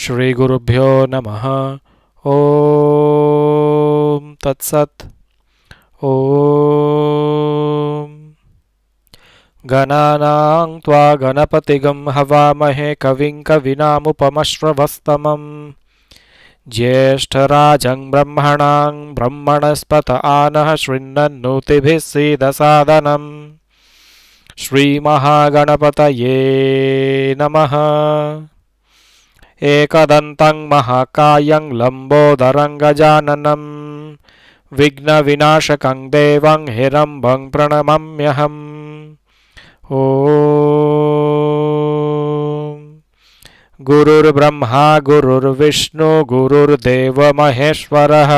श्रीगुरुभ्यो नमः तत्सत् ओ गणानां त्वा गणपतिगं हवामहे कविं कविनामुपमश्रमस्तमं ज्येष्ठराजं ब्रह्मणां ब्रह्मणस्पत आनः श्रृन्नन्नुतिभिः सीदसादनम् श्रीमहागणपतये नमः एकदन्तं महाकायं लम्बोदरङ्गजाननं विघ्नविनाशकं देवं हिरम्भं प्रणमम्यहम् ॐ गुरुर्ब्रह्मा गुरुर्विष्णु गुरुर्देव महेश्वरः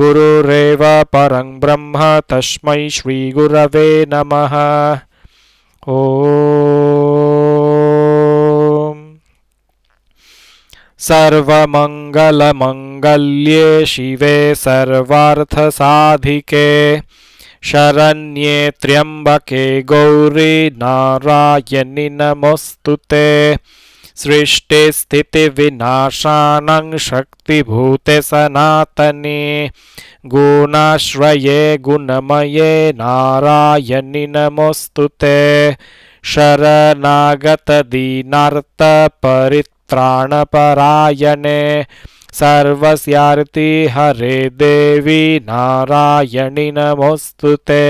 गुरुरेव परं ब्रह्म तस्मै श्रीगुरवे नमः ओ सर्वमङ्गलमङ्गल्ये शिवे सर्वार्थसाधिके शरण्ये त्र्यम्बके गौरी नारायणि नमोऽस्तु ते सृष्टिस्थितिविनाशानं शक्तिभूते सनातने गुणाश्रये गुणमये नारायणि नमोऽस्तु ते शरनागतदीनार्तपरि प्राणपरायणे सर्वस्यार्ति हरे देवी नारायणि नमोस्तुते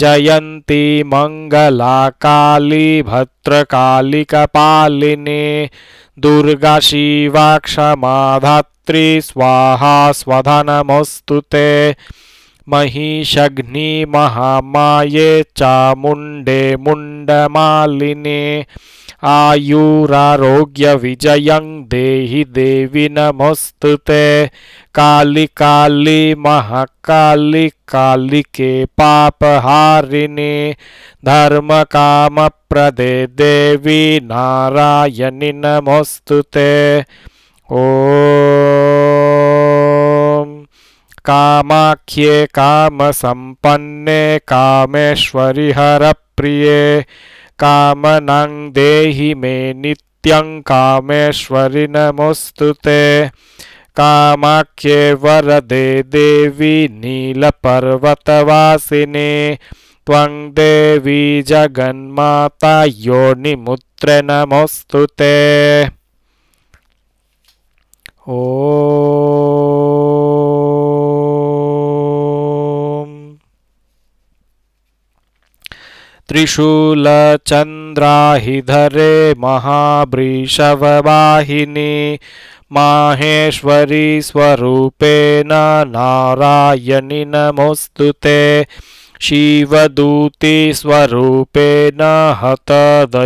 जयंती मंगला काली भद्रकाली कपालिनी दुर्गा शिवा क्षमा धात्री स्वाहा स्वधनमोऽस्तु ते महिषघ्नि महामाये चामुण्डे मुण्डमालिनि आयूरारोग्यविजयं देहि देवि नमोस्तु ते कालिकाली कालिके पापहारिणि धर्मकामप्रदे देवी नारायणि नमोस्तु ते ओ कामाख्ये कामसम्पन्ने कामेश्वरि हरप्रिये कामनां देहि मे नित्यं कामेश्वरि नमोस्तु ते कामाख्ये वरदे देवी नीलपर्वतवासिने त्वं देवी जगन्माता योनिमुत्र नमोऽस्तु ते ओ त्रिशूलचन्द्राहिधरे महाबृषववाहिनी। माहेश्वरी स्वरूपेण नारायणि नमुस्तुते शिवदूतिस्वरूपेण हतदैत्यमहाबले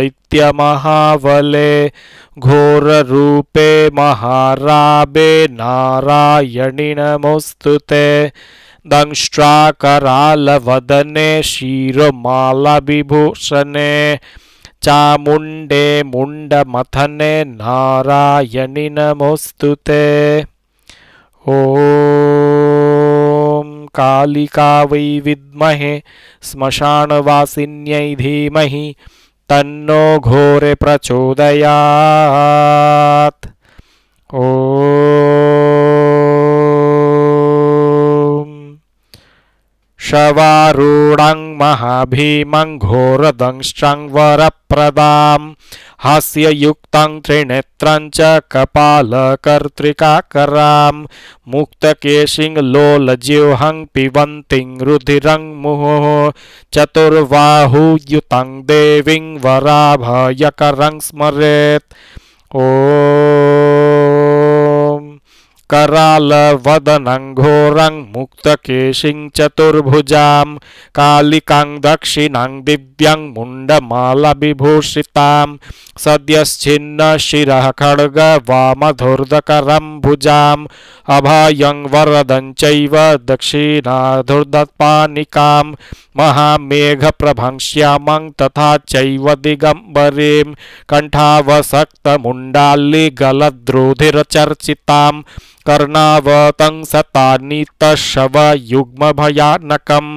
घोररूपे महाराबे नारायणि ते दंष्ट्वाकरालवदने शिरोमालाविभूषणे चामुण्डे मुण्डमथने नारायणि नमोऽस्तु ते ॐ कालिका वै विद्महे श्मशानवासिन्यै धीमहि तन्नो घोरे प्रचोदयात् ॐ शवारूढं महाभीम घोरदर वरप्रदां हास्ययुक्तं त्रिनेत्रं च कपालकर्तृकाकरां मुक्तकेशिं लोलजिह्वं पिबन्तीं रुधिरं मुहुः चतुर्बाहुयुतं देवीं वराभयकरं ओ करालवदनङ्घोरं मुक्तकेशिं चतुर्भुजां कालिकां दक्षिणां दिव्यां मुण्डमालविभूषितां सद्यश्चिन्नशिरः खड्गवामधुर्दकरं भुजाम् अभयं वरदं चैव दक्षिणाधुर्दत्पानिकां महामेघप्रभं श्यामं तथा चैव दिगम्बरीं कण्ठावसक्तमुण्डाल्लिगलद्रुधिरचर्चिताम् कर्णावतं सतानितशव युग्मभयानकं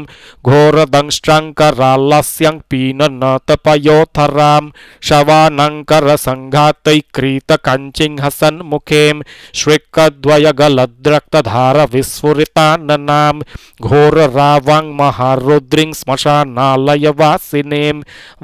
घोरदंष्ट्रङ्करालस्यं पीनन तपयोथरां शवानङ्करसङ्घातैक्रीतकञ्चिंहसन्मुखीं श्रिक्कद्वयगलद्रक्तधारविस्फुरिताननां घोररावां महारुद्रिं श्मशानालयवासिनीं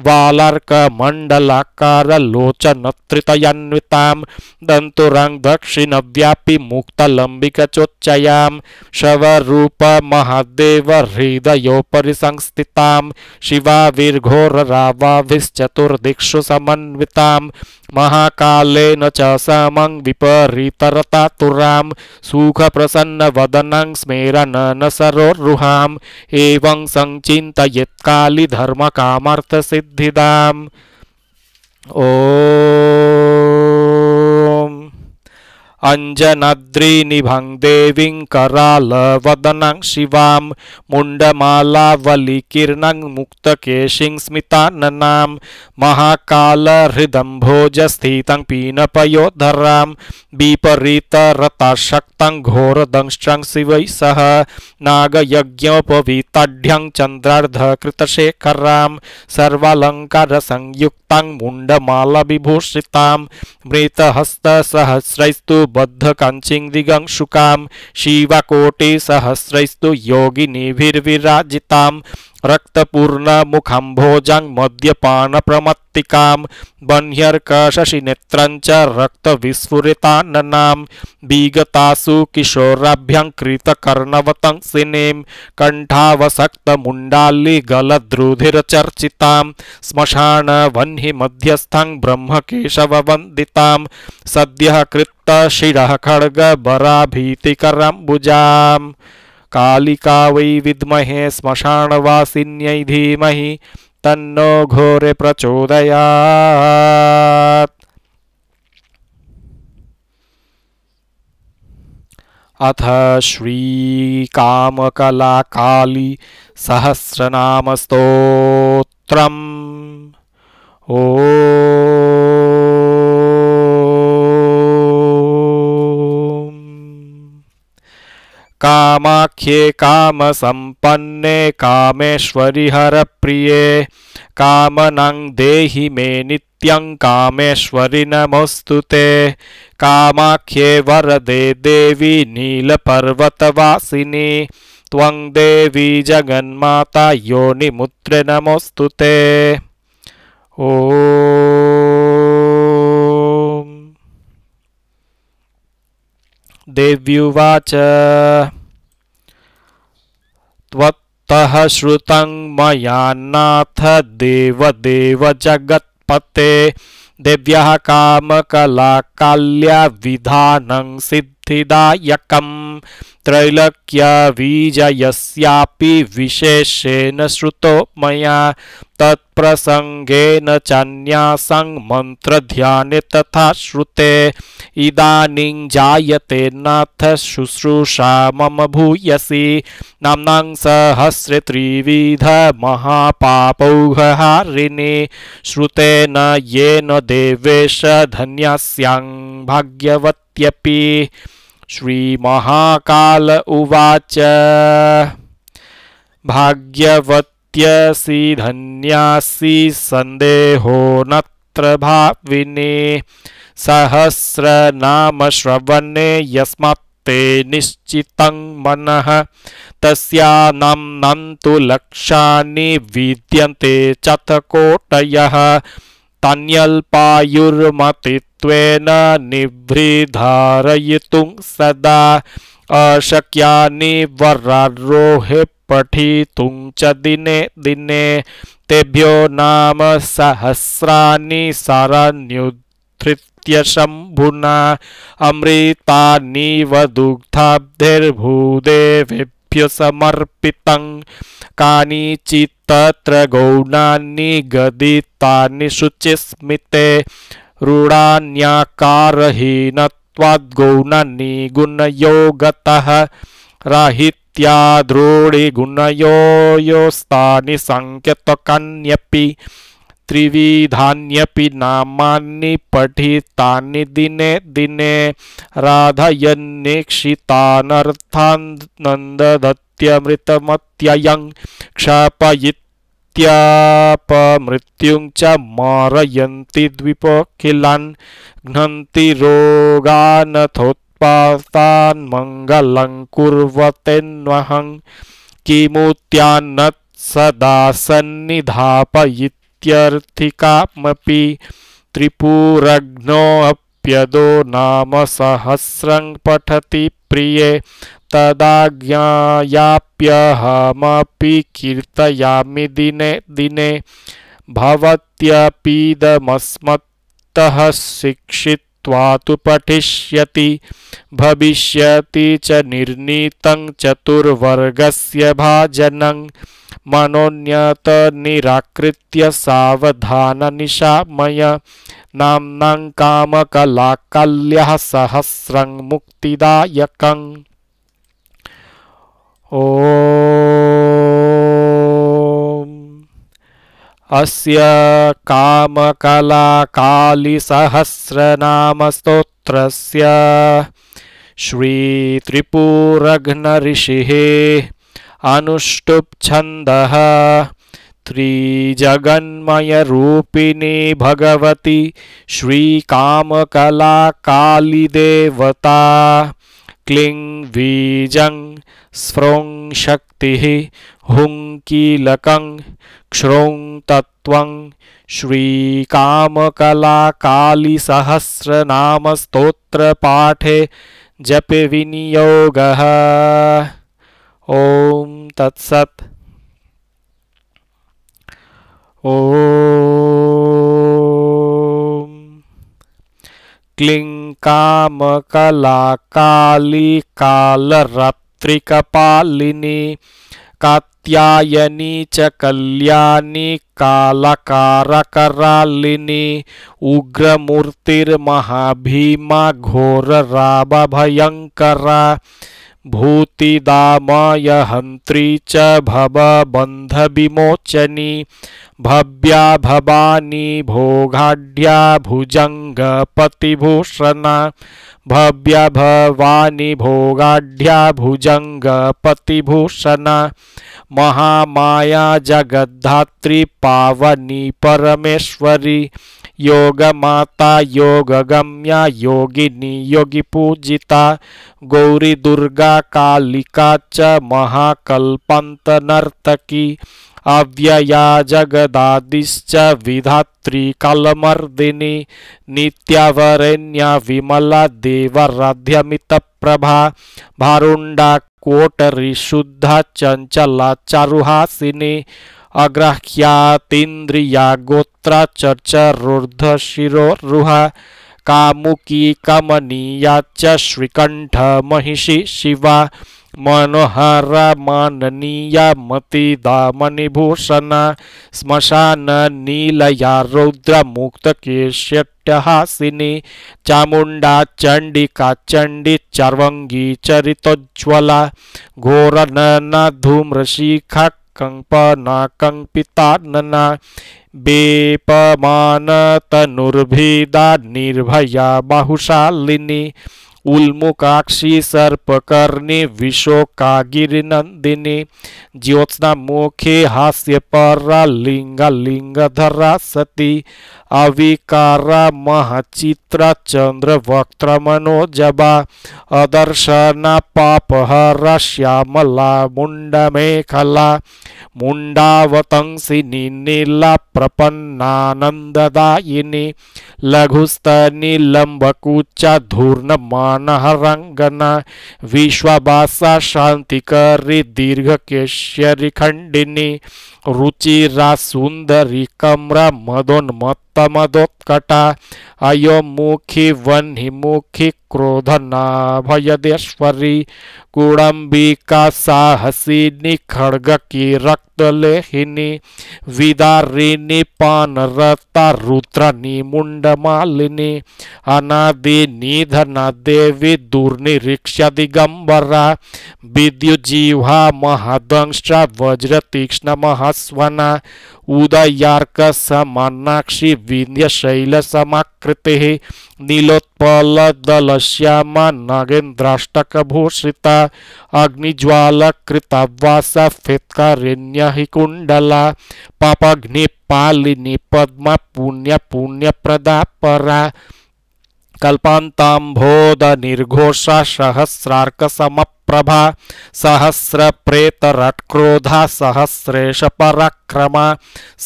वालर्कमण्डलाकारलोचनत्रितयन्वितां दक्षिण व्यापी मुक्त तलम्बिकचोच्चयां शवरूपमहादेव हृदयोपरि संस्थितां शिवाविर्घोररावाभिश्चतुर्दिक्षु समन्वितां महाकालेन च समं विपरीतरतातुरां सुखप्रसन्नवदनं स्मेरनसरोरुहाम् एवं सञ्चिन्तयेत्कालिधर्मकामार्थसिद्धिदाम् ओ अञ्जनद्रीनिभं देवीं करालवदनं शिवां मुण्डमालावलिकीर्णं मुक्तकेशिं स्मिताननां महाकालहृदं भोजस्थितं पीनपयोद्धरां विपरीतरताशक्तं घोरदंश्चं शिवैः सह नागयज्ञोपवीताढ्यं चन्द्रार्धकृतशेखरां सर्वालङ्कारसंयुक्तां मुण्डमालविभूषितां मृतहस्तसहस्रैस्तु बद्ध कंचिंग दिगंशुकाम शिवकोटि सहस्रस्तु योगिनीभिर्विराजिताम रक्तपूर्णमुखम्भोजं मद्यपानप्रमत्तिकां बह्न्यर्कशशिनेत्रं च रक्तविस्फुरिताननां विगतासु किशोराभ्यं ब्रह्म केशव वंदता सद्य ब्रह्मकेशववन्दितां सद्यः खड़ग बरा भीतिकुजा कालिका वै विमहे श्मशाणवासिन्यै धीमहि तन्नो घोरे प्रचोदयात् अथ श्रीकामकलाकाली सहस्रनामस्तोत्रम् ओ कामाख्ये कामसम्पन्ने कामेश्वरि हरप्रिये कामनं देहि मे नित्यं कामेश्वरि नमोऽस्तु ते कामाख्ये वरदे देवि नीलपर्वतवासिनि त्वं देवी जगन्माता योनिमुत्रे नमोऽस्तु ते ॐ देव्युवाच त्वत्तः श्रुतं मया नाथ देवदेव जगत्पते दिव्यः कामकलाकाल्यविधानं सिद्धिदायकम् त्रैलक्यबीजयस्यापि विशेषेण श्रुतो मया तत्प्रसङ्गेन चन्यासं मन्त्रध्याने तथा श्रुते इदानीं जायते नाथ शुश्रूषा मम भूयसि नाम्नां सहस्र श्रुतेन येन देवेश धन्यास्यां भाग्यवत्यपि श्री महाकाल उवाच भाग्यवत्यसि धन्यासि संदेहो नत्र भाविने सहस्रनामश्रवणे यस्मात्ते निश्चितं मनः तस्या नाम्नां तु लक्षाणि विद्यन्ते चतकोटयः तन्यल्पायुर्मतित् त्वेन सदा अशक्या वरारोह पठितुं च दिने दिने तेभ्यो नाम सहस्राणी शरण्युधृत्य शंभुना अमृतानीव दुग्धाब्धिर्भूदेवेभ्यो समर्पितं कानिचित् गौणा गौणानि शुचिस्मते रूढान्याकारहीनत्वाद्गुणानि गुणयो गतः राहित्या द्रोणिगुणयोस्तानि त्रिविधान्यपि नामानि पठितानि दिने दिने नन्ददत्यमृतमत्ययं क्षपयित् मृत्याप मृत्युं च मारयन्ति द्विपखिलान् मंगल रोगानथोत्पातान्मङ्गलं कुर्वतेऽन्वहं किमुत्यान्नत् सदा सन्निधापयित्यर्थिकामपि त्रिपुरघ्नोऽप्यदो नाम सहस्रं पठति प्रिये तदाज्ञायाप्यहमपि कीर्तयामी दिने दिने भवत्यपीदमस्मत्तः शिक्षित्वा तु पठिष्यति भविष्यति च निर्णीतं चतुर्वर्गस्य भाजनं मनोन्यतनिराकृत्य सावधाननिशामय नाम्नां कामकलाकल्यः सहस्रं मुक्तिदायकम् ॐ अस्य कामकलाकालिसहस्रनामस्तोत्रस्य श्रीत्रिपुरघ्नऋषिः अनुष्टुप्छन्दः रूपिणी भगवती काली देवता क्ली बीजं स्फ्रों शक्ति हुं तत्व क्ष्रों तत्त्वं पाठे जप विनियोग ओम तत्सत ओ क्लिं कामकला काली कालरात्रिकपालिनी कात्यायनी च कल्याणी कालकारकरालिनी उग्रमूर्तिर्महाभीमा घोरराभभयङ्करा भूतिदामाय हन्त्री विमोचनी भव्या भवानी भोगाढ्या भुजङ्गपतिभूषणा भव्या भवानी भोगाढ्या भुजङ्गपतिभूषणा महामाया जगद्धात्री पावनी परमेश्वरी योग माता योग गम्या योगिनी योगी पूजिता गौरी दुर्गा कालिका च महाकल्पंत नर्तकी अव्यया जगदादिश्च विधात्री कलमर्दिनी नित्यावरेण्या विमला देवराध्यमित प्रभा भारुंडा कोटरी शुद्धा चंचला चारुहासिनी अग्राह्यातीन्द्रिया गोत्राचर्च रुहा कामुकी कमनीयाच श्रीकंठ महिषी शिवा मनोहर माननीया मतिदा मणिभूषण श्मशान नीलया रौद्रमुक्तकेश्यट्टहासिनी चामुण्डा चण्डिका चण्डी चर्वङ्गी चरितोज्ज्वला घोरनना धूम्रशिखा कंग प ना कंग पिता नना बेपमान तनुर्भिदा निर्भया बाहुशालिनी उल्मुकाक्षी सर्पकर्णी विशोका गिरिनंदिनी ज्योत्स्ना मुखे हास्य परा लिंग लिंग धरा सती चंद्र वक्त मनोजबा श्यामला अविकारमः धूर्ण जबा अदर्शनपापहरश्यामलामुण्डमेखला मुण्डावतंसिनि शांति करी दीर्घ शान्तिकरि खंडिनी रुचिरा सुंदरी मदोन मदोन्मत्त मदोत्कटा अयोमुखी वह्निमुखी क्रोधनाभयदेश्वरी गुणम्बिका साहसिनी खड़ग की रक्तलेहिनी विदारिणी पानरता रुद्रनी मुंडमालिनी अनादि निधना देवी दुर्निरीक्ष दिगंबरा विद्युजीवा महादंश वज्र तीक्ष्ण महास्वना उदयार्क समानाक्षी विंध्य शैल कृति नीलोत्पलदलश्याम नागेन्द्राष्टकभूषिता फेत्कारिण्य हि कुंडला पापघ्नि पालिनी पद्म पुण्य प्रदा परा कल्पान्ताम्भोद निर्घोष सहस्रार्क सम प्रभा सहस्र प्रेत सहस्रेश पराक्रम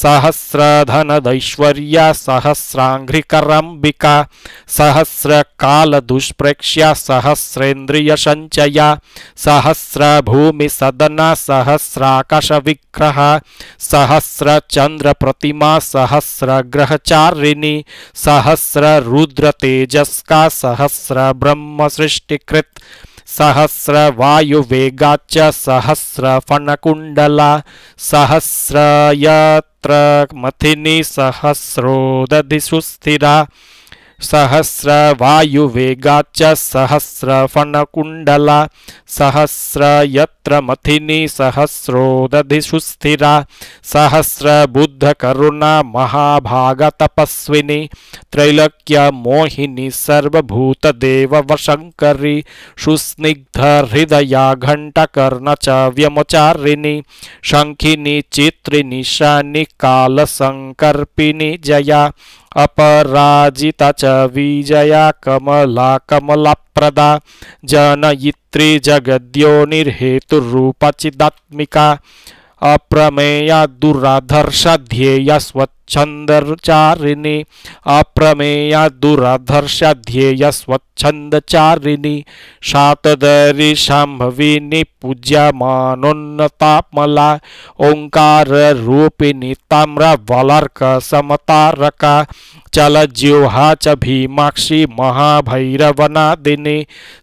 सहस्रधन दैश्वर्या सहस्राघ्रिकरंबिका सहस्र काल दुष्प्रेक्ष्या सहस्रेन्द्रिय संचय सहस्र भूमि सदना सहस्राकाश विग्रह सहस्र चंद्र प्रतिमा सहस्र ग्रहचारिणी सहस्र रुद्र तेजस्का सहस्र ब्रह्म सृष्टिकृत सहस्रवायुवेगाच्च च सहस्रफणकुण्डला सहस्र यत्र सहस्रोदधिसुस्थिरा सहस्रवायुवेगाच्च सहस्रफणकुण्डला सहस्रयत्र मथिनी सहस्रोदधिषु स्थिरा सहस्रबुद्धकरुणा महाभागतपस्विनी त्रैलक्यमोहिनी सर्वभूतदेववशङ्करी सुस्निग्धहृदया घण्टकर्ण च व्यमचारिणी शङ्खिनी चित्रिनिशानि कालसङ्कर्पिणी जया अपराजिता च विजया कमला प्रदा जनयित्री जगद्योनिर्हेतुरूपचिदात्मिका अप्रमेया दुराधर्षध्येया स्वच्छंदचारिणी अप्रमेया दुराधर्षध्येया स्वच्छंदचारिणी शातदरी शाम्भविनी पूज्यमानोन्नतामला ताम्रवलर्क समतारका चल ज्योहा च भीमाक्षी दिने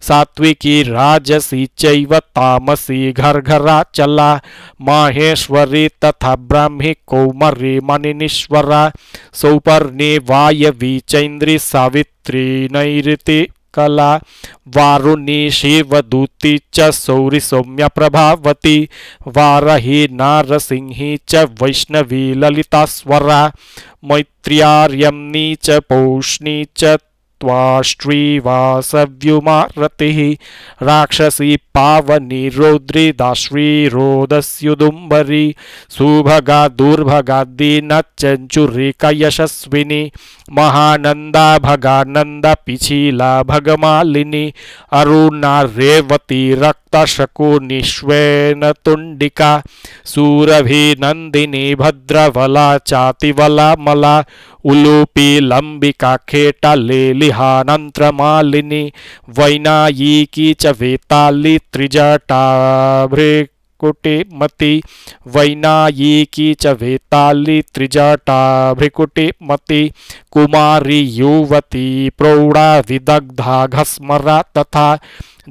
सात्विकी राजसी चैव तामसी घरा चला माहेश्वरी तथा ब्राह्मी कौमरी मणिनीश्वरा सौपर्णी वायवी चैंद्री सावित्री नैरती कला वारुणी शिवदूती च सौरी सौम्य प्रभावती वारही नारसिंही च वैष्णवी ललिता स्वरा मैत्र्यार्यम्नी च पौष्णी च त्वाश्रीवासव्युमारतिः राक्षसी पावनी रौद्रिदाश्रीरोदस्युदुम्बरी सुभगा दुर्भगा दीनचञ्चुरिकयशस्विनी महानंदा भगानंदा पिछीला भगमालिनी अरुणा रेवती रक्त शकुनि श्वेन तुंडिका सूरभि भद्रवला चातिवला मला उलूपी लंबिका खेटा लेलिहानंत्र मालिनी की च वेताली त्रिजटाभृक कुटिमती वैनायिकी च वेताली त्रिजटा भ्रिकुटिमती कुमारी युवती प्रौढ़ा विदग्धा घस्मरा तथा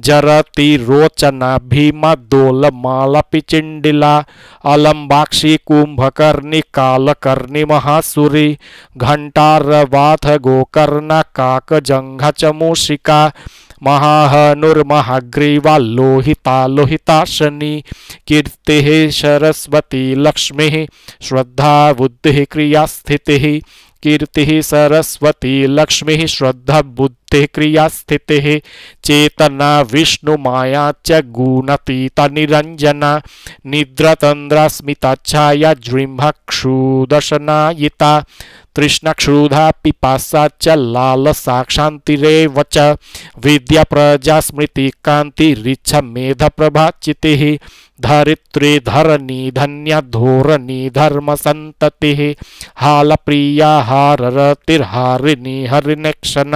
जरती रोचना भीम दोलमालपिचिंडिला अलंबाक्षी कुंभकर्णी कालकर्णी महासुरी घंटारवाथ गोकर्ण काकजंघ चमूषिका महाहनुर्महाग्रीवा लोहिता लोहिता शनि कीर्ति सरस्वती लक्ष्मी श्रद्धा बुद्धि क्रिया स्थिति कीर्ति सरस्वती लक्ष्मी श्रद्धा क्रिया क्रियास्थितिः चेतना विष्णुमाया च छाया जृंभ क्षुदशनायिता तृष्ण क्षुधा पिपासा च लालसाक्षान्तिरेव च प्रभा चिति धरित्री धरणी धन्य धोरणी धर्म संतति हाल प्रिया हार तिरहारिणी हरिणक्षण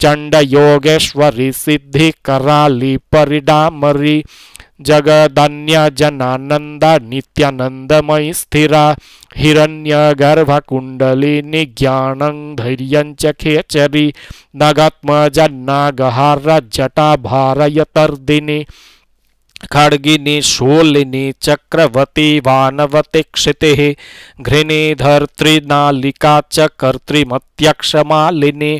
चंड योगेश्वरी सिद्धि कराली परिडामरी जगदन्य जनानंद नित्यानंदमयी स्थिरा हिरण्य गर्भकुंडलिनी ज्ञान धैर्य च खेचरी गहार जटा भारयतर्दिनी खड्गिनी शोलिनी चक्रवती वानवती क्षिति घृणी धर्तृनालिका च कर्तृमत्यक्षमालिनी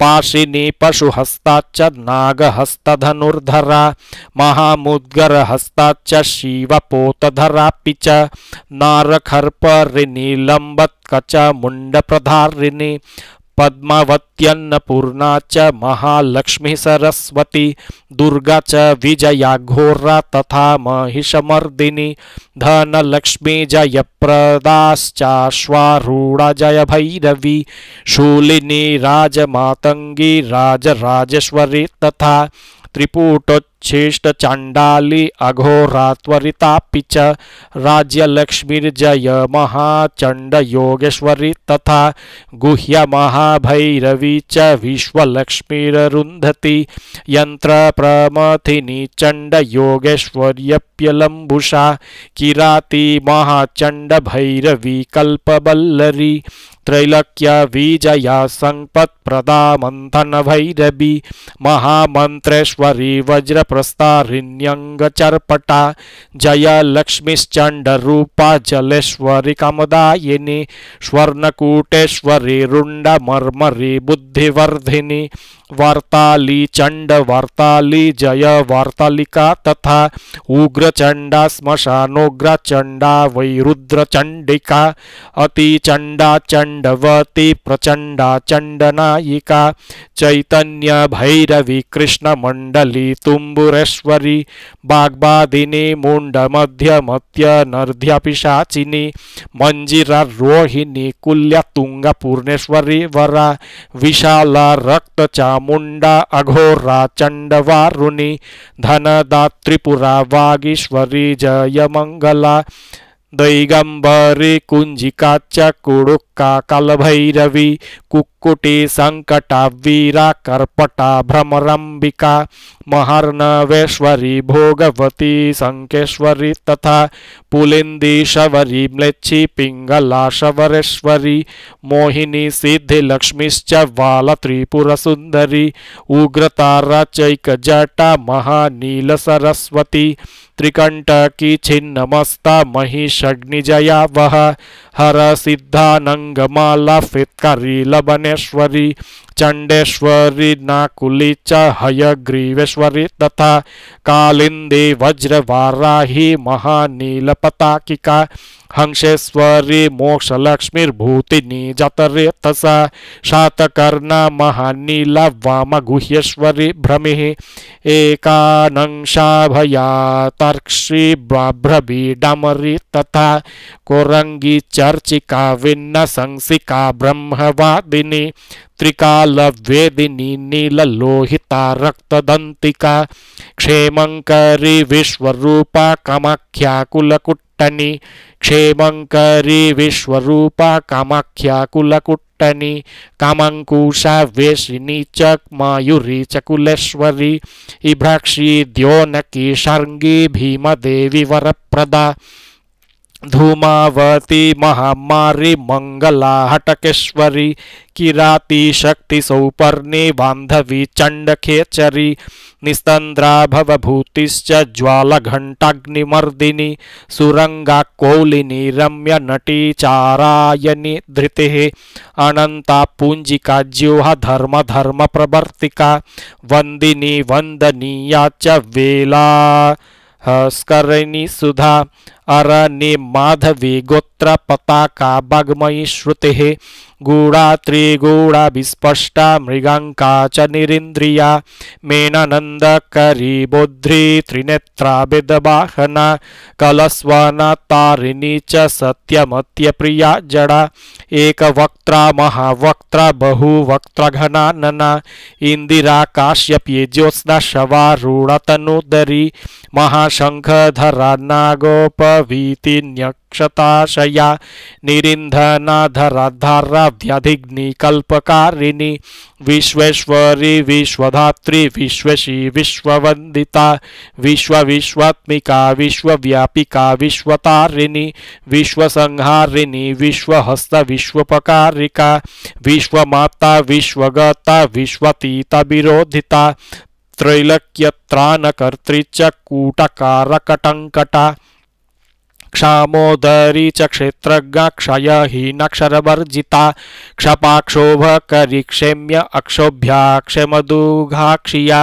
पाशिनी पशुहस्ताच्च नागहस्तधनुर्धरा महामुद्गरहस्ताच्च शिवपोतधरापि च नारखर्परिणी लम्बत्कच मुण्डप्रधारिणी पद्मवत्यन्नपूर्णा च महालक्ष्मी सरस्वती दुर्गा च विजयाघोरा तथा महिषमर्दिनी धनलक्ष्मी जयप्रदाश्चाश्वारूढा जय भैरवी शूलिनी राजमातंगी राजराजेश्वरी तथा त्रिपुटोच चेष्टचाण्डाली अघोरात्वरितापि च राज्यलक्ष्मीर्जय योगेश्वरी तथा महाभैरवी च विश्वलक्ष्मीररुन्धति यन्त्रप्रमथिनी चण्डयोगेश्वर्यप्यलम्बुषा किराती भैरवी कल्पबल्लरी त्रैलक्य विजया सम्पत्प्रदा चर्पटा जय लक्ष्मीश्चंड रूपा जलेश्वरी कमदायिनी स्वर्णकूटेश्वरी मर्मरी बुद्धिवर्धिनी वार्ताली चंड वार्ताली जय वार्तालिका तथा उग्र चंडा स्मशानोग्र चंडा वैरुद्र चंडिका अति चंडा चंडवती प्रचंडा चंडनायिका चैतन्य भैरवी कृष्ण मंडली तुम्बुरेश्वरी बागबादिनी मुंड मध्य मध्य नर्ध्या पिशाचिनी मंजिरा रोहिणी कुल्या तुंगा पूर्णेश्वरी वरा विशाला रक्त चाम चामुंड अघोरा चंड वारुणी धनदा त्रिपुरा वागीश्वरी जय मंगला दैगंबरी कुंजिका कुडुक्का कलभैरवी कुक्कुटे वीरा कर्पटा भ्रमरंबिका महर्णवेश्वरी भोगवती संकेश्वरी तथा पुलिंदी शबरी म्लेच्छी पिंगला शबरेश्वरी मोहिनी सिद्धिलक्ष्मीश्च सुंदरी उग्रतारा चैकजटा सरस्वती त्रिकंटकी छिन्नमस्ता महिषग्निजया वह हर सिद्धानंगमाला लवनेश्वरी चंडेश्वरी नाकुली च हयग्रीवेश्वरी तथा कालिंदी वज्रवाराही महानीलपताकिका हंसेश्वरी मोक्षलक्ष्मीर्भूतिनी जतरे तसा शातकर्णा महानीला तर्क्षी भ्रमिः डमरी तथा कोरंगी चर्चिका विन्न संसिका ब्रह्मवादिनी त्रिकालवेदिनी रक्त दंतिका क्षेमंकरी विश्वरूपा कमाख्या कुलकुट कुट्टनि क्षेमङ्करी कुलकुट्टनी कामकुशा वेशिनी च मायुरी चकुलेश्वरी इभ्राक्षी द्योनकी शर्ङ्गी भीमदेवी वरप्रदा धूमावती महामारी मंगला हटकेश्वरी किराती शक्ति सौपर्णी बांधवी चंडखेचरी निस्तंद्रा भवभूतिश्च ज्वालघण्टाग्निमर्दिनि सुरंगा कौलिनी रम्यनटी चारायणि धृतिः अनन्ता धर्म ज्यूहा धर्मधर्मप्रवर्तिका वंदिनी वंदनीया च वेला हस्करिणी सुधा अरनि माधवी गोत्र पताका बग्मयी श्रुति गूढ़ा त्रिगूढ़ा विस्पष्टा मृगांका च निरिंद्रिया मेनानंद करीबोध्री त्रिनेत्रा वेदवाहना कलस्वना तारिणी च सत्यमत्य प्रिया जड़ा एक वक्त्रा महावक्त्रा बहुवक्त्रा घनानना इंदिरा काश्यप्ये ज्योत्स्ना शवारूढ़ तनुदरी महाशंखधरा नागोप भीतिन्यक्षताशया निरिन्धनाधराधाराभ्यधिग्निकल्पकारिणि विश्वेश्वरी विश्वधात्री विश्वशी विश्ववन्दिता विश्वविश्वात्मिका विश्वव्यापिका विश्वतारिणी विश्वसंहारिणी विश्वहस्त विश्वपकारिका विश्वमाता विश्वगता विश्वतीता विरोधिता त्रैलक्यत्राणकर्तृच क्षामोदरी च क्षेत्रज्ञ क्षयहीनक्षरवर्जिता क्षेम्य अक्षोभ्या क्षमदुघाक्षिया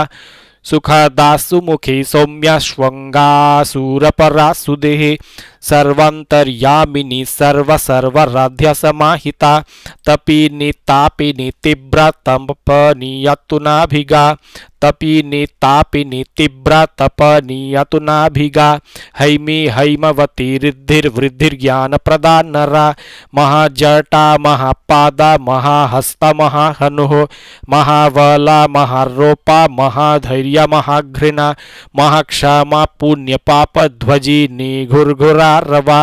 सुखदासुमुखी सौम्या सूरपरा सुदेः सर्वन्तर्यामिनी सर्वसर्वराध्य समाहिता तपिनी तापिनी तीव्र तपनीयतु नाभिगा तपिनी तापिनी तीव्र तपनीयतु हैमी हैमवती रिद्धिर्वृद्धिर्ज्ञान प्रदान नरा महाजटा महापादा महाहस्त महाहनुः महावला महारोपा महाधैर्य महाघृणा महाक्षमा पुण्यपापध्वजी निघुर्घुरा भैरवा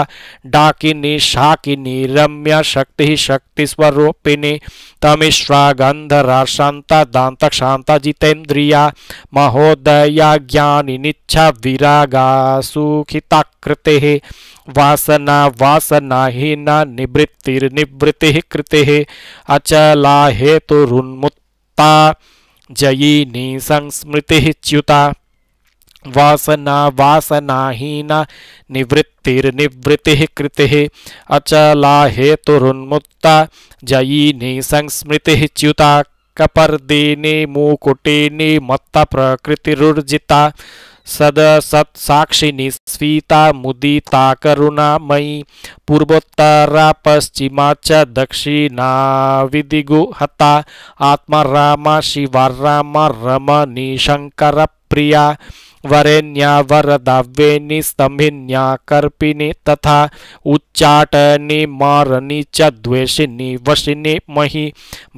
डाकिनी शाकिनी रम्य शक्ति शक्ति स्वरूपिणी तमिश्रा गंधरा शांता दांत शांता जितेन्द्रिया महोदया ज्ञानी निच्छा विरागा सुखिता कृते वासना वासना हीना निवृत्तिर्निवृत्ति कृते अचला हेतुरुन्मुत्ता जयिनी संस्मृति च्युता वासना वासनाहीन निवृत्तिर्निवृत्ति कृति अचला हेतुन्मुत्ता जयिनी संस्मृति च्युता कपर्दीनी मुकुटिनी मत्त प्रकृतिरुर्जिता सद सत्साक्षिणी स्वीता मुदिता करुणामयी पूर्वोत्तरा पश्चिमा च दक्षिणा विदिगुहता आत्मा राम शिवा राम रमणी शंकर प्रिया वरेण्या वरदाव्येनि स्तंभिन्या कर्पिणी तथा उच्चाटनी मारनी च द्वेषिनी वशिनी मही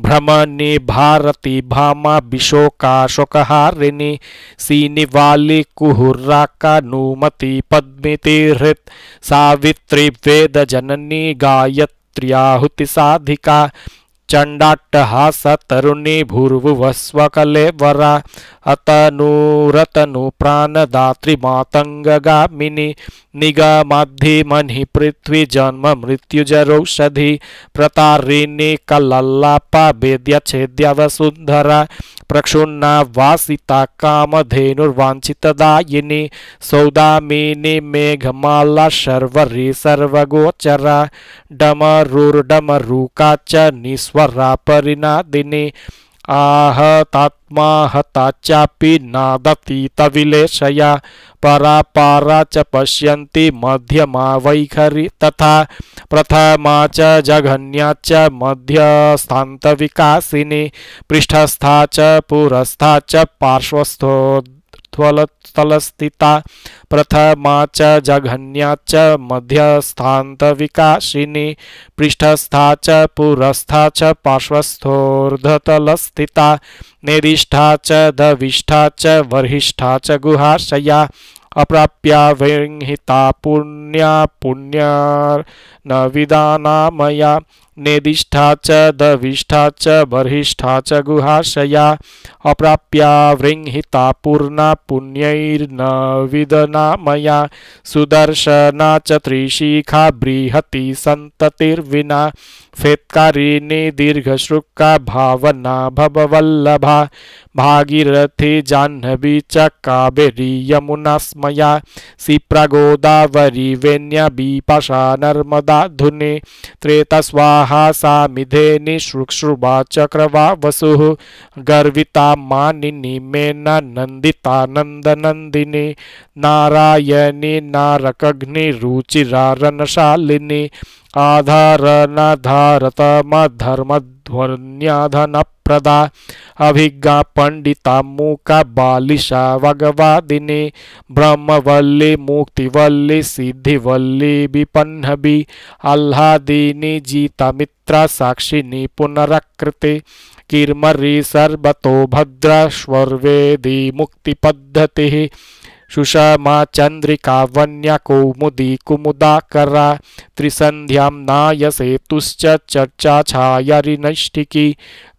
भ्रमणी भारती भामा विशोका शोकहारिणी सीनिवाली कुहुर्रा कानुमति पद्मितिहृत् सावित्री वेदजननी गायत्र्याहुतिसाधिका चण्डाट्टः स तरुणी भूर्भुवस्वकलेवरा अतनूरतनु प्राणदातृमातङ्गगामिनि निगमधिमनि पृथ्वीजन्ममृत्युजरौषधि प्रतारिणी छेद्य वसुंधरा प्रक्षुन्ना वासिता कामधेनुर्वाञ्छितदायिनि सौदामिनि मेघमाला शर्वरि सर्वगोचरा डमरुर्डमरूका च निस्वरा परिणादिनि आहतात्मा हताचापि नादति तविलेशया परा पारा च पश्यन्ति मध्यमा वैखरी तथा प्रथमा च जघन्या च मध्यस्थान्तविकासिनी पृष्ठस्था च पुरस्था च पार्श्वस्थो त्वलस्थलस्थिता प्रथमा च जघन्या च मध्यस्थान्तविकासिनी पृष्ठस्था च पुरस्था च पार्श्वस्थोर्धतलस्थिता निरिष्ठा च दविष्ठा च बर्हिष्ठा च गुहाशया अप्राप्या व्यंहिता पुण्या पुण्या विदानामया नेदिष्ठा च दविष्ठा च बर्हिष्ठा च गुहाशया अप्राप्या वृंहिता पूर्णा पुण्यैर्न विदनामया सुदर्शना च त्रिशिखा बृहति सन्ततिर्विना फेत्कारिणी दीर्घश्रुक्का भावना भववल्लभा भागीरथी जाह्नवी च कावेरी यमुना स्मया सिप्रा गोदावरी वेण्य बीपाशा नर्मदा धुनि त्रेतस्वाहा मिधे निश्रुक्षुवा चक्रवा वसु गर्विता मानिनी मेना नंद नंदिनी नारायणी नारकग्निरुचिरा रणशालिनी आधारनधारतमधर्मध्वन्याधन प्रदा अभिज्ञा पंडिता मूका बालिशा भगवादिनी ब्रह्मवल्ली मुक्तिवल्ली सिद्धिवल्ली विपन्नवी आह्लादिनी जीता मित्रा साक्षिणी पुनरकृति किर्मरी सर्वतो भद्रा स्वर्वेदी मुक्तिपद्धति सुषमा चंद्रिका वन्य चन्द्रिकावन्यकौमुदी कुमुदाकरा नायसे तुश्च चर्चा कला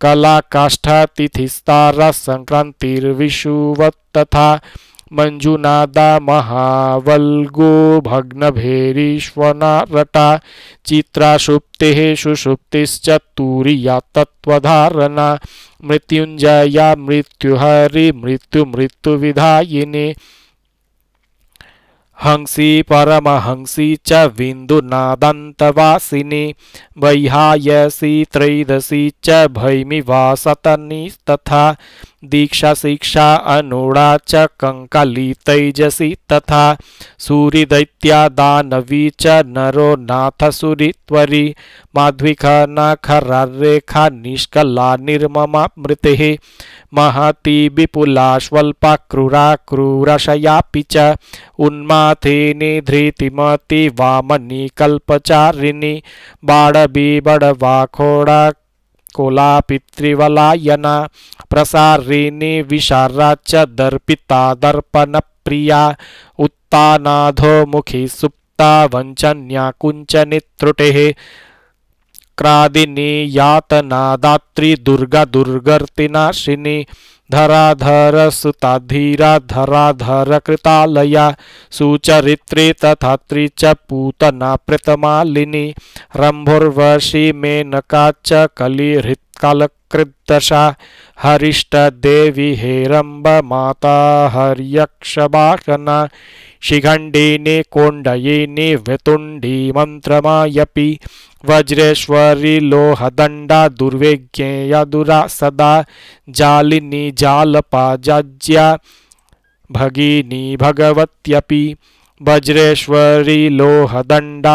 कलाकाष्ठतिथिस्तारसङ्क्रान्तिर्विषुवत् तथा मंजुनादा महावलगो भग्न भेरीश्वनाटा महावल्गो भग्नभेरीश्वनारटा तत्वधारणा मृत्युंजया मृत्युहरी मृत्यु मृत्यु मृत्युमृत्युविधायिनी हंसी परमहंसी च विन्दुनादन्तवासिनि वैहायसी त्रैदसी च भैमिवासतनि तथा दीक्षा शिक्षा अनुडा च कङ्काली तैजसी तथा सूरिदैत्या दानवी च नरो नाथसुरित्वरि माध्विका नाखरारेखा निष्कला निर्ममा मृति महती विपुला क्रूरा क्रूरशयापि च उन्माथिनी धृतिमति वामनी कल्पचारिणी बाडबीबडवाखोडा कोला पितृवलायना प्रसारिणी विशारा च दर्पिता दर्पण प्रिया उत्तानाधो मुखी सुप्ता वञ्चन्या कुञ्चनित्रुटेः चक्रादिनी यातना दात्री दुर्गा दुर्गर्तिनाशिनी धराधरसुताधीरा धराधर कृतालया सुचरित्री तथा त्रिच पूतना प्रतमालिनी रंभुर्वशी मेनका च कलिहृत कलकृदशा हरिष्टदेवी हेरंब माता हर्यक्षवासना शिखण्डिनी कोण्डयिनी वितुंडी मंत्री वज्रेश्वरी लोहदंडा दुर्विज्ञेया दुरा सदा जालिनी जालपा जालपाजाज्या भगिनी भगवत्यपि वज्रेश्वरी लोहदंडा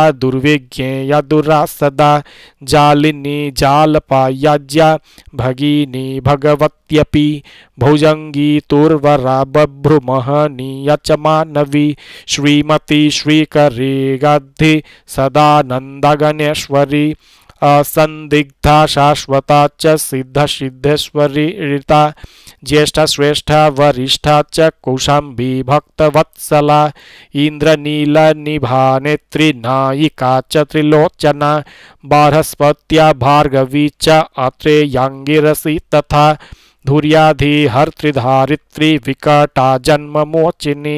यदुरा सदा जालिनी जालपायाज्या भगिनी भगवत्यपि भुजंगी तुर्वरा बभ्रुमहनी यचमानवी श्रीमती श्रीकरी गाधि सदानन्दगणेश्वरी असंदिग्धा शाश्वता च सिद्ध सिद्धेश्वरी ऋता ज्येष्ठ श्रेष्ठ वरिष्ठ च इंद्र नील निभा नेत्री नायिका च त्रिलोचना बारहस्पत्या भार्गवी च अत्रेयाङ्गिरसि तथा धुर्याधि हर्त्रिधारित्री विकटा मोचिनी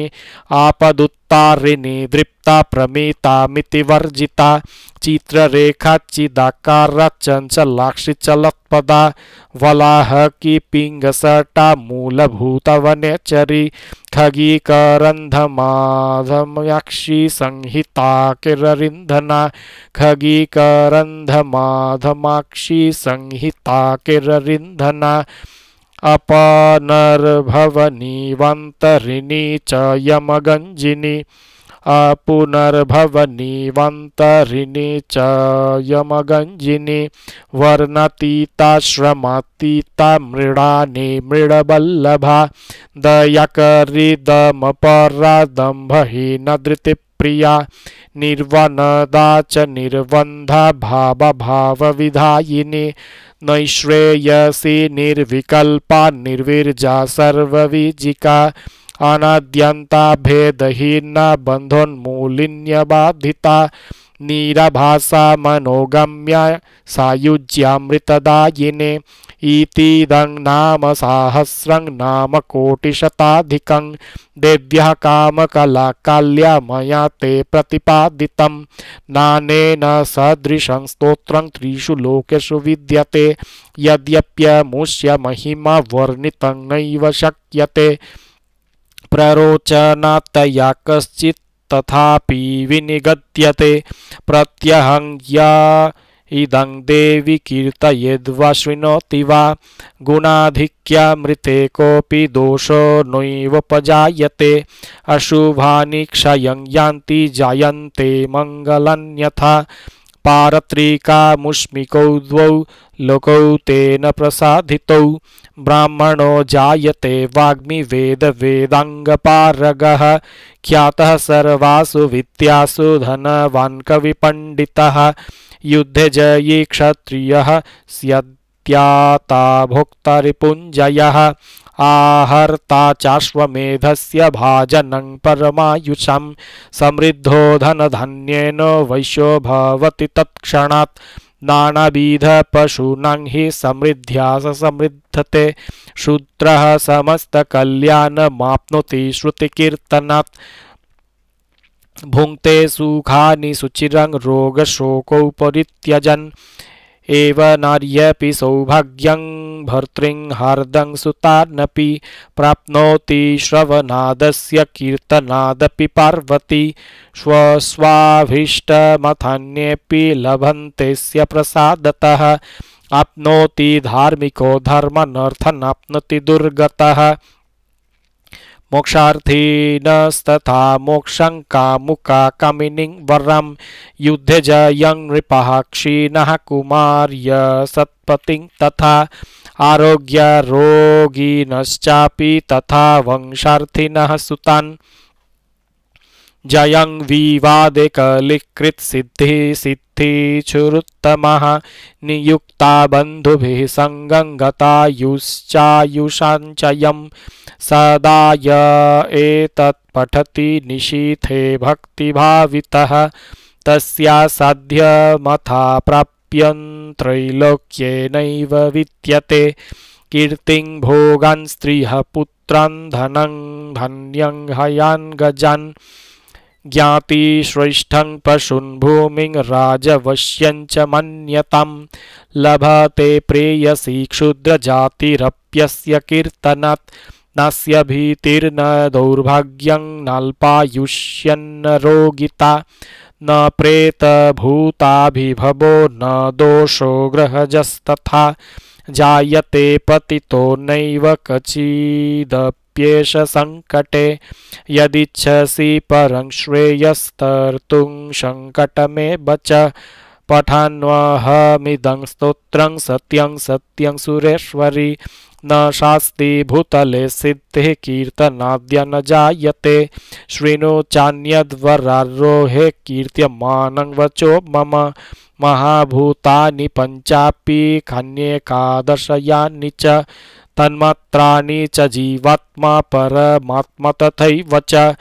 आपदुत्तारिणी दृप प्रमेता प्रमीतामिति वर्जिता रेखा चिदाकार चंचलाक्षी चलत्पदा वलाह की पिंगसटा मूलभूतवनेचरी खगीकरन्धमाधमयक्षी संहिता किररिन्धना खगीकरन्धमाधमाक्षी संहिता किररिन्धना अपनर्भवनीवन्तरिणी च यमगञ्जिनी पुनर्भवनीवन्तरिणी च यमगञ्जिनि वर्णतीताश्रमातीता मृडानि मृडवल्लभा दयकरिदमपरादम्भहीनधृति प्रिया निर्वनदा च निर्वन्धा भावभावविधायिनि नैश्रेयसी निर्विकल्पा निर्विर्जा सर्वविजिका अनाद्यंता भेदहीना बंधोन्मूलिन्यबाधिता नीरभासा मनोगम्य सायुज्यामृतदायिने इतीदं नाम साहस्रं नाम कोटिशताधिकं काम कला काल्या मया ते प्रतिपादितं नानेन सदृशं स्तोत्रं त्रिषु लोकेषु विद्यते मुष्य महिमा वर्णितं नैव शक्यते प्ररोचनतया तथापि विनिगद्यते प्रत्यहङ्ग्या इदं देवि शृणोति वा मृते कोऽपि दोषो नैवोपजायते अशुभानि क्षयं यान्ति जायन्ते मङ्गलन्यथा पारत्रिका पारत्रिकामुष्मिकौ द्वौ लोकौ तेन प्रसादितौ ब्राह्मणो जायते वाग्मी वेद वेदांग पारगः ख्यातः सर्वासु विद्यासु धनवान् कवि कविपण्डितः युद्धे जयी क्षत्रियः स्यद्याता भोक्ता रिपुञ्जयः आहर्ता चाश्वमेधस्य भाजन परमायुषम समृद्धो धन्यन वैश्यो भवति तत्क्षणात् नानाविधपशूनां हि समृद्ध्या समृद्धते समृद्धते शूद्रः समस्तकल्याणमाप्नोति श्रुतिकीर्तना भुंक्ते सुखा सुचिरं रोगशोकौ परित्यजन् नार्यपि सौभाग्यं भर्तृं हार्दं सुतानपि प्राप्नोति श्रवनादस्य कीर्तनादपि पार्वती स्वस्वाभीष्टमथान्येऽपि स्य प्रसादतः आप्नोति धार्मिको धर्मनर्थनाप्नोति दुर्गतः मोक्षार्थीनस्तथा मोक्षं कामुका कमिनिं वरं युद्धजयं नृपः क्षीणः कुमार्य सत्पतिं तथा आरोग्यरोगिणश्चापि तथा वंशार्थिनः सुतान् जयं विवादे कलिकृत् सिद्धि सिद्धिचुरुत्तमः नियुक्ता बन्धुभिः सङ्गं गतायुश्चायुषाञ्चयं सदा य एतत् पठति निशीथे भक्तिभावितः तस्या साध्यमथा प्राप्यन्त्रैलोक्येनैव विद्यते कीर्तिं भोगान् स्त्रियः पुत्रान् धनं धन्यं हयान् गजान् ज्ञाति श्रेष्ठं पशुन् भूमिं राजवश्यञ्च मन्यतं लभते प्रेयसी क्षुद्रजातिरप्यस्य कीर्तनात् नस्य भीतिर्न रोगिता न प्रेतभूताभिभवो न दोषो ग्रहजस्तथा जायते पतितो नैव कचिदपि प्राप्येष सङ्कटे यदिच्छसि परं श्रेयस्तर्तुं सङ्कटमे बच पठान्वहमिदं स्तोत्रं सत्यं सत्यं सुरेश्वरी न शास्ति भूतले सिद्धे कीर्तनाद्य न जायते शृणु चान्यद्वरारोहे कीर्त्यमानं वचो मम महाभूतानि पञ्चापि खन्येकादशयानि च तन्मात्राणि च जीवात्मा परमात्मा तथैव च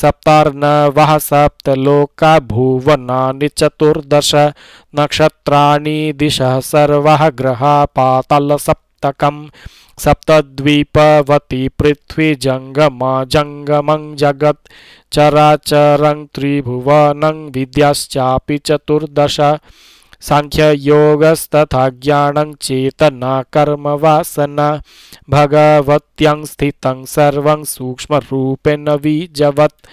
सप्तार्णवः सप्तलोका भुवनानि चतुर्दश नक्षत्राणि सर्व ग्रह पाताल पातालसप्तकम् सप्तद्वीपवती पृथ्वी जङ्गमा जङ्गमं जगत् चराचरं त्रिभुवनं विद्याश्चापि चतुर्दश सांख्ययोगस्तथा ज्ञानं चेतना कर्मवासना भगवत्यं स्थितं सर्वं सूक्ष्मरूपेण विजवत्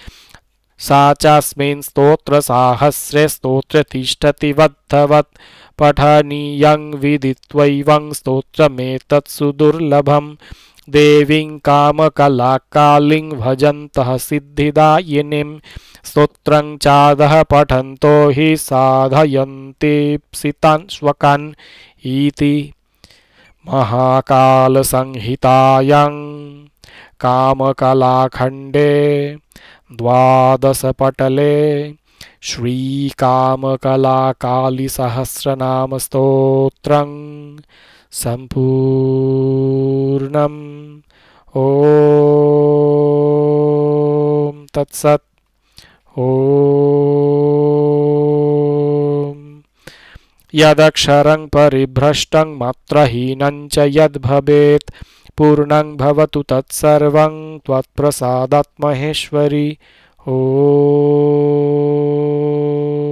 सा चास्मिन् स्तोत्रसाहस्रे स्तोत्रे तिष्ठति वद्धवत् पठनीयं विदित्वैवं स्तोत्रमेतत्सुदुर्लभम् देवी कामकलाकालीं भजंत सिद्धिदाइनी स्त्रोत्र चादः पठंत हि साधयन्ति महाकाल संहितायं कामकलाखंडे महाकालसंहितायां कामकलाखण्डे द्वादशपटले सम्पूर्णम् ओ तत्सत् ॐ परिभ्रष्टं मात्रहीनं मात्रहीनञ्च यद्भवेत् पूर्णं भवतु तत्सर्वं त्वत्प्रसादात्महेश्वरि ॐ